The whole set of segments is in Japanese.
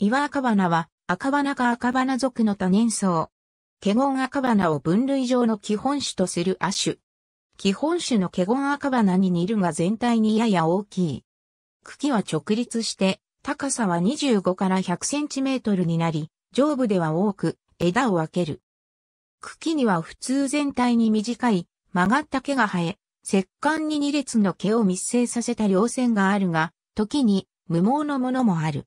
岩赤花は赤花か赤花属の多年草。ゴン赤花を分類上の基本種とする亜種。基本種のゴン赤花に似るが全体にやや大きい。茎は直立して、高さは25から100センチメートルになり、上部では多く枝を分ける。茎には普通全体に短い曲がった毛が生え、石管に2列の毛を密生させた稜線があるが、時に無毛のものもある。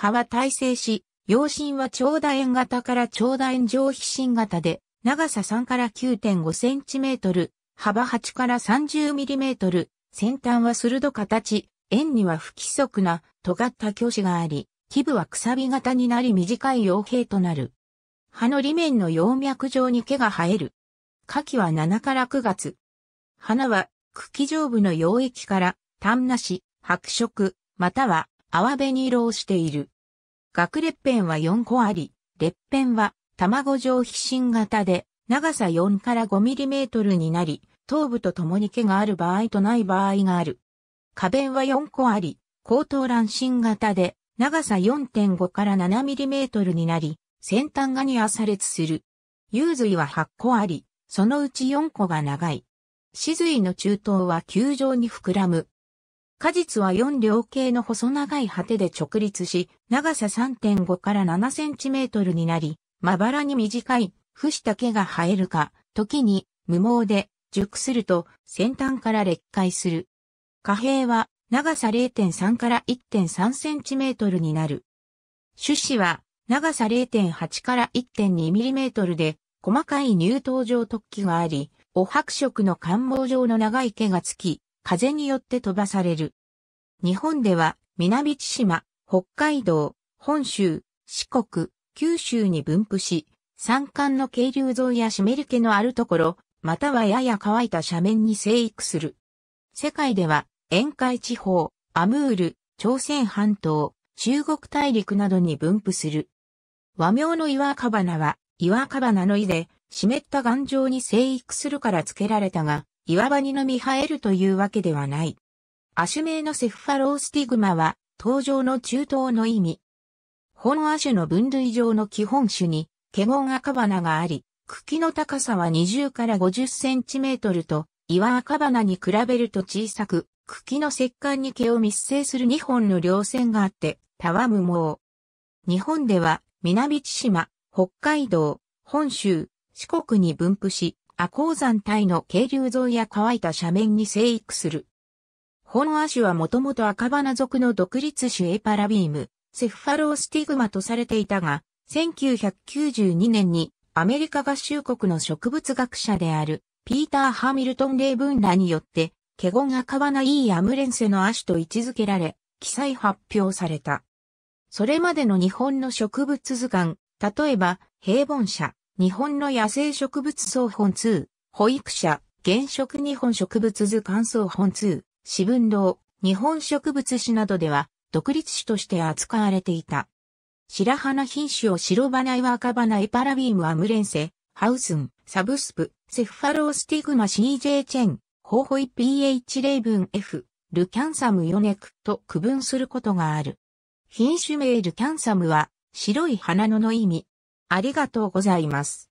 葉は耐性し、葉心は長楕円型から長楕円上皮芯型で、長さ3から9.5センチメートル、幅8から30ミリメートル、先端は鋭形、円には不規則な尖った鋸子があり、基部はくさび型になり短い傭兵となる。葉の裏面の葉脈状に毛が生える。花期は7から9月。花は茎上部の溶液から、単なし、白色、または泡紅色をしている。学列片は4個あり、列片は卵状皮疹型で長さ4から5ミリメートルになり、頭部と共に毛がある場合とない場合がある。花弁は4個あり、高等卵疹型で長さ4.5から7ミリメートルになり、先端がに破裂する。有髄は8個あり、そのうち4個が長い。死髄の中等は球状に膨らむ。果実は4両形の細長い果てで直立し、長さ3.5から7センチメートルになり、まばらに短い、伏した毛が生えるか、時に無毛で熟すると先端から裂開する。貨幣は長さ0.3から1.3センチメートルになる。種子は長さ0.8から1.2ミリメートルで細かい乳頭状突起があり、お白色の感冒状の長い毛がつき、風によって飛ばされる。日本では南千島、北海道、本州、四国、九州に分布し、山間の渓流沿いや湿り気のあるところ、またはやや乾いた斜面に生育する。世界では、沿海地方、アムール、朝鮮半島、中国大陸などに分布する。和名の岩カバナは、岩カバナの意で、湿った岩上に生育するから付けられたが、岩場にのみ生えるというわけではない。亜種名のセフファロースティグマは、登場の中東の意味。本亜種の分類上の基本種に、ケゴン赤花があり、茎の高さは20から50センチメートルと、岩赤花に比べると小さく、茎の石管に毛を密生する2本の稜線があって、たわむ毛。日本では、南千島、北海道、本州、四国に分布し、阿鉱山帯の渓流沿いや乾いた斜面に生育する。本亜種はもともと赤花属の独立種エパラビーム、セフファロースティグマとされていたが、1992年にアメリカ合衆国の植物学者であるピーター・ハミルトン・レイブンらによって、ケゴン赤花イーアムレンセの亜種と位置づけられ、記載発表された。それまでの日本の植物図鑑、例えば、平凡社、日本の野生植物総本通、保育者、原色日本植物図鑑総本通、四分堂、日本植物史などでは、独立史として扱われていた。白花品種を白花イワカバナイパラビームアムレンセ、ハウスン、サブスプ、セフファロースティグマ CJ チェン、ホーホイ PH レイブン F、ルキャンサムヨネクと区分することがある。品種名ルキャンサムは白い花野の意味、ありがとうございます。